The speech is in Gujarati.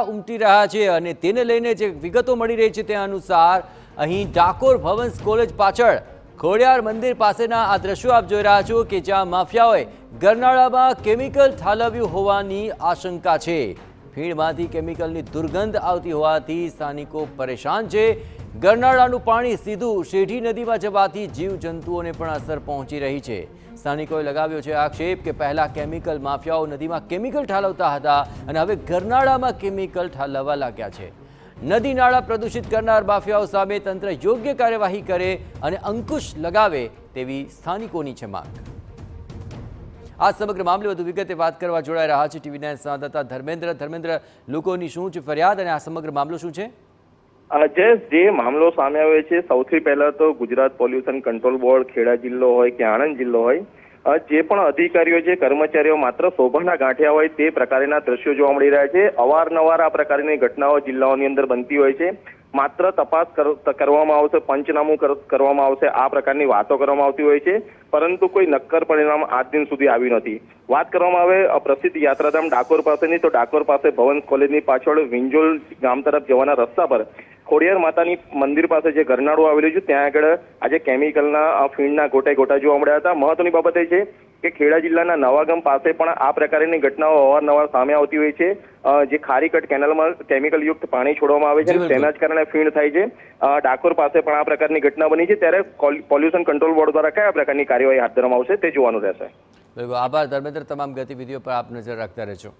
ઉમટી રહ્યા છે અને તેને લઈને જે વિગતો મળી રહી છે તે અનુસાર અહીં ડાકોર ભવન્સ કોલેજ પાછળ ખોડિયાર મંદિર પાસેના આ દ્રશ્યો આપ જોઈ રહ્યા છો કે જ્યાં માફિયાઓએ ગરનાળામાં કેમિકલ ઠાલવ્યું હોવાની આશંકા છે ભીડમાંથી કેમિકલની દુર્ગંધ આવતી હોવાથી સ્થાનિકો પરેશાન છે ગરનાળાનું પાણી સીધું શેઢી નદીમાં જવાથી જીવજંતુઓને પણ અસર પહોંચી રહી છે સ્થાનિકોએ લગાવ્યો છે આક્ષેપ કે પહેલા કેમિકલ માફિયાઓ નદીમાં કેમિકલ ઠાલવતા હતા અને હવે ગરનાળામાં કેમિકલ ઠાલવવા લાગ્યા છે નદી નાળા પ્રદૂષિત કરનાર માફિયાઓ સામે તંત્ર યોગ્ય કાર્યવાહી કરે અને અંકુશ લગાવે તેવી સ્થાનિકોની છે માંગ આ સમગ્ર મામલે વધુ વિગતે વાત કરવા જોડાઈ રહ્યા છે ટીવી નાઇન સંવાદદાતા ધર્મેન્દ્ર ધર્મેન્દ્ર લોકોની શું છે ફરિયાદ અને આ સમગ્ર મામલો શું છે જયેશ જે મામલો સામે આવ્યો છે સૌથી પહેલા તો Gujarat pollution control board Kheda જિલ્લો હોય કે આણંદ જિલ્લો હોય જે પણ અધિકારીઓ છે કર્મચારીઓ માત્ર શોભાના ગાંઠિયા હોય તે પ્રકારના દ્રશ્યો જોવા મળી રહ્યા છે અવારનવાર આ પ્રકારની ઘટનાઓ જિલ્લાઓની અંદર બનતી હોય છે માત્ર તપાસ કરવામાં આવશે પંચનામું કરવામાં આવશે આ પ્રકારની વાતો કરવામાં આવતી હોય છે પરંતુ કોઈ નક્કર પરિણામ આજ દિન સુધી આવ્યું નથી વાત કરવામાં આવે પ્રસિદ્ધ યાત્રાધામ ડાકોર પાસેની તો ડાકોર પાસે ભવન કોલેજની પાછળ વિંજોલ ગામ તરફ જવાના રસ્તા પર ખોડિયાર માતાની મંદિર પાસે જે ઘરનાળું આવેલું છે ત્યાં આગળ આજે કેમિકલના ફીણના ગોટે ગોટા જોવા મળ્યા હતા મહત્વની બાબત એ છે કે ખેડા જિલ્લાના નવાગમ પાસે પણ આ પ્રકારની ઘટનાઓ અવારનવાર સામે આવતી હોય છે જે ખારીકટ કેનાલમાં કેમિકલ યુક્ત પાણી છોડવામાં આવે છે તેના જ કારણે ફીણ થાય છે ડાકોર પાસે પણ આ પ્રકારની ઘટના બની છે ત્યારે પોલ્યુશન કંટ્રોલ બોર્ડ દ્વારા કયા પ્રકારની કાર્યવાહી હાથ ધરવામાં આવશે તે જોવાનું રહેશે આભાર ધર્મેન્દ્ર તમામ ગતિવિધિઓ પર આપ નજર રાખતા રહેજો